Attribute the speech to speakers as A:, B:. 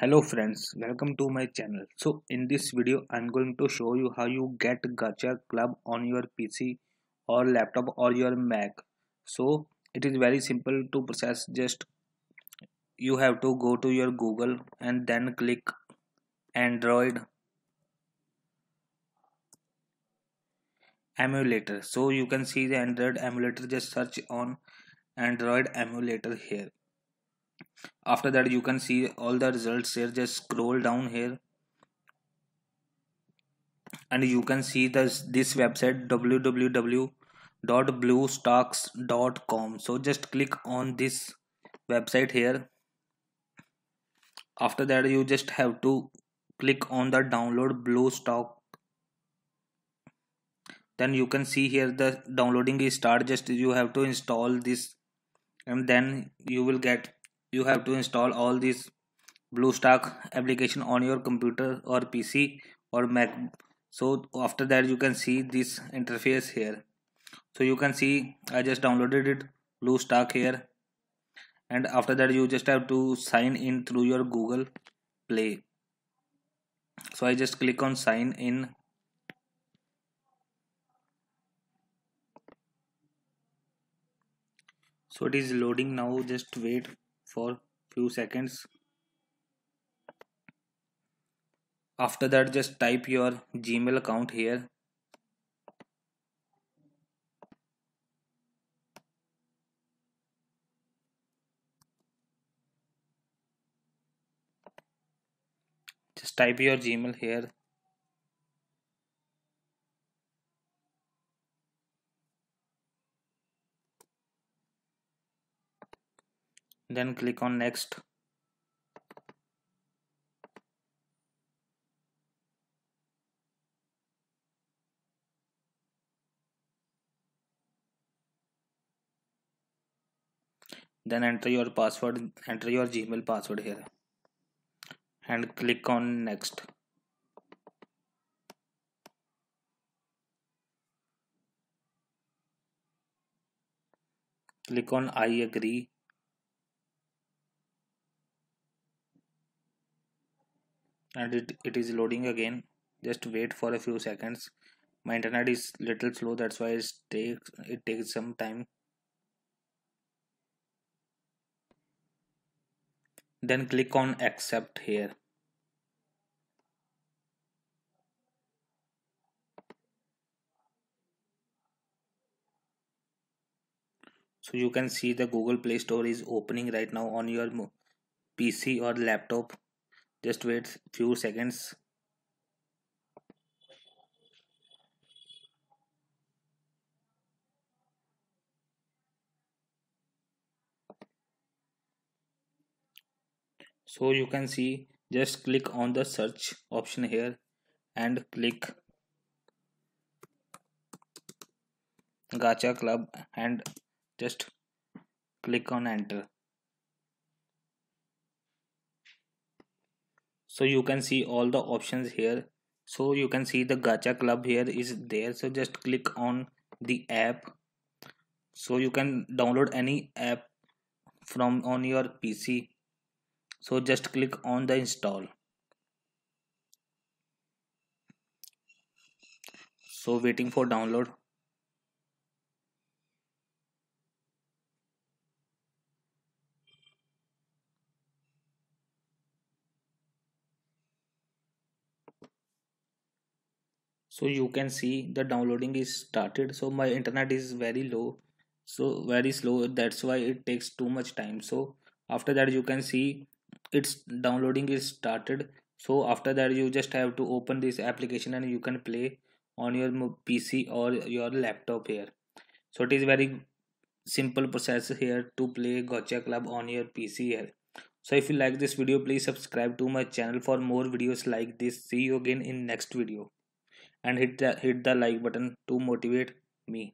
A: hello friends welcome to my channel so in this video i'm going to show you how you get gacha club on your pc or laptop or your mac so it is very simple to process just you have to go to your google and then click android emulator so you can see the android emulator just search on android emulator here after that you can see all the results here just scroll down here and you can see this this website www.bluestocks.com so just click on this website here after that you just have to click on the download blue stock then you can see here the downloading is start just you have to install this and then you will get you have to install all these BlueStack application on your computer or PC or Mac so after that you can see this interface here so you can see I just downloaded it BlueStack here and after that you just have to sign in through your Google Play so I just click on sign in so it is loading now just wait for few seconds after that just type your gmail account here just type your gmail here then click on next then enter your password enter your gmail password here and click on next click on i agree and it, it is loading again just wait for a few seconds my internet is little slow that's why it takes it takes some time then click on accept here so you can see the google play store is opening right now on your pc or laptop just wait few seconds so you can see just click on the search option here and click gacha club and just click on enter so you can see all the options here so you can see the gacha club here is there so just click on the app so you can download any app from on your pc so just click on the install so waiting for download so you can see the downloading is started so my internet is very low so very slow that's why it takes too much time so after that you can see it's downloading is started so after that you just have to open this application and you can play on your pc or your laptop here so it is very simple process here to play gotcha club on your pc here so if you like this video please subscribe to my channel for more videos like this see you again in next video and hit the hit the like button to motivate me